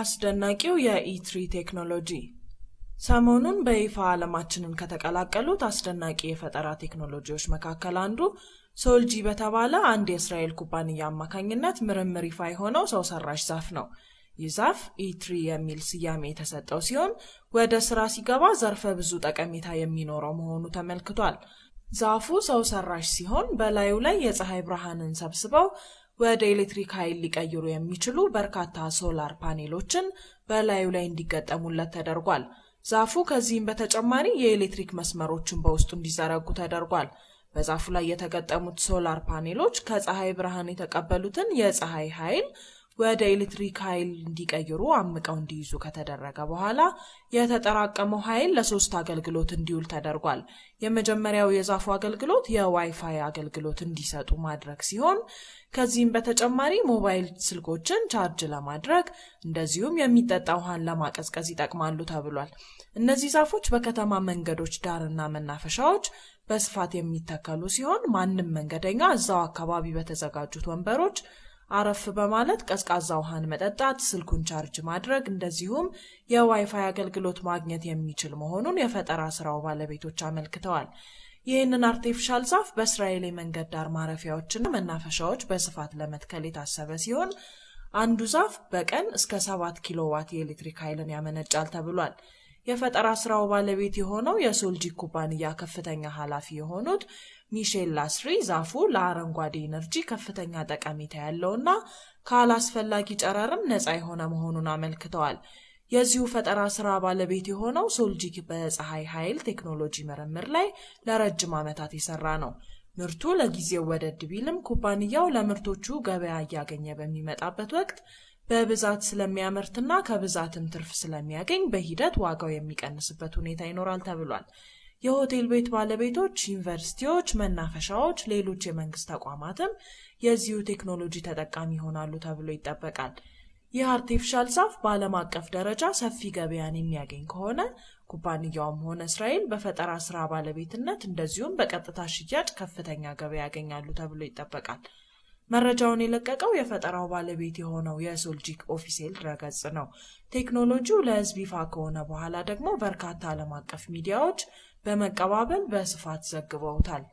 አስደናቂው የኢትሪ ቴክኖሎጂ ሰሞኑን በይፋ ዓለማችንን ከተቀላቀሉት አስደናቂ የፈጠራ ቴክኖሎጂዎች መካከል አንዱ ሶልጂ በተባለ አንድ የእስራኤል ኩባንያ አማካኝነት ምርምር ይፋ የሆነው ሰው ሰራሽ ዛፍ ነው። ይህ ዛፍ ኢትሪ የሚል ስያሜ የተሰጠው ሲሆን ወደ ስራ ሲገባ ዘርፈ ብዙ ጠቀሜታ የሚኖረው መሆኑ ተመልክቷል። ዛፉ ሰው ሰራሽ ሲሆን በላዩ ላይ የፀሐይ ብርሃንን ሰብስበው ወደ ኤሌክትሪክ ኃይል ሊቀይሩ የሚችሉ በርካታ ሶላር ፓኔሎችን በላዩ ላይ እንዲገጠሙለት ተደርጓል። ዛፉ ከዚህም በተጨማሪ የኤሌክትሪክ መስመሮችን በውስጡ እንዲዘረጉ ተደርጓል። በዛፉ ላይ የተገጠሙት ሶላር ፓኔሎች ከፀሐይ ብርሃን የተቀበሉትን የፀሐይ ኃይል ወደ ኤሌክትሪክ ኃይል እንዲቀይሩ አምቀው እንዲይዙ ከተደረገ በኋላ የተጠራቀመው ኃይል ለሶስት አገልግሎት እንዲውል ተደርጓል። የመጀመሪያው የዛፉ አገልግሎት የዋይፋይ አገልግሎት እንዲሰጡ ማድረግ ሲሆን ከዚህም በተጨማሪ ሞባይል ስልኮችን ቻርጅ ለማድረግ እንደዚሁም የሚጠጣ ውሃን ለማቀዝቀዝ ይጠቅማሉ ተብሏል። እነዚህ ዛፎች በከተማ መንገዶች ዳርና መናፈሻዎች በስፋት የሚተከሉ ሲሆን ማንም መንገደኛ እዛው አካባቢ በተዘጋጁት ወንበሮች አረፍ በማለት ቀዝቃዛ ውሃን መጠጣት፣ ስልኩን ቻርጅ ማድረግ እንደዚሁም የዋይፋይ አገልግሎት ማግኘት የሚችል መሆኑን የፈጠራ ስራው ባለቤቶች አመልክተዋል። ይህንን አርቴፊሻል ዛፍ በእስራኤል የመንገድ ዳር ማረፊያዎችና መናፈሻዎች በስፋት ለመትከል የታሰበ ሲሆን አንዱ ዛፍ በቀን እስከ ሰባት ኪሎ ዋት የኤሌክትሪክ ኃይልን ያመነጫል ተብሏል። የፈጠራ ስራው ባለቤት የሆነው የሶልጂክ ኩባንያ ከፍተኛ ኃላፊ የሆኑት ሚሼል ላስሪ ዛፉ ለአረንጓዴ ኤነርጂ ከፍተኛ ጠቀሜታ ያለውና ካላስፈላጊ ጨረርም ነፃ የሆነ መሆኑን አመልክተዋል። የዚሁ ፈጠራ ስራ ባለቤት የሆነው ሶልጂክ በፀሐይ ኃይል ቴክኖሎጂ ምርምር ላይ ለረጅም ዓመታት የሰራ ነው። ምርቱ ለጊዜው ወደድ ቢልም ኩባንያው ለምርቶቹ ገበያ እያገኘ በሚመጣበት ወቅት በብዛት ስለሚያመርትና ከብዛትም ትርፍ ስለሚያገኝ በሂደት ዋጋው የሚቀንስበት ሁኔታ ይኖራል ተብሏል። የሆቴል ቤት ባለቤቶች፣ ዩኒቨርሲቲዎች፣ መናፈሻዎች፣ ሌሎች የመንግስት ተቋማትም የዚሁ ቴክኖሎጂ ተጠቃሚ ይሆናሉ ተብሎ ይጠበቃል። ይህ አርቲፊሻል ዛፍ በዓለም አቀፍ ደረጃ ሰፊ ገበያን የሚያገኝ ከሆነ ኩባንያውም ሆነ እስራኤል በፈጠራ ስራ ባለቤትነት እንደዚሁም በቀጥታ ሽያጭ ከፍተኛ ገበያ ያገኛሉ ተብሎ ይጠበቃል። መረጃውን የለቀቀው የፈጠራው ባለቤት የሆነው የሶልጂክ ኦፊሴል ድረገጽ ነው። ቴክኖሎጂው ለሕዝብ ይፋ ከሆነ በኋላ ደግሞ በርካታ ዓለም አቀፍ ሚዲያዎች በመቀባበል በስፋት ዘግበውታል።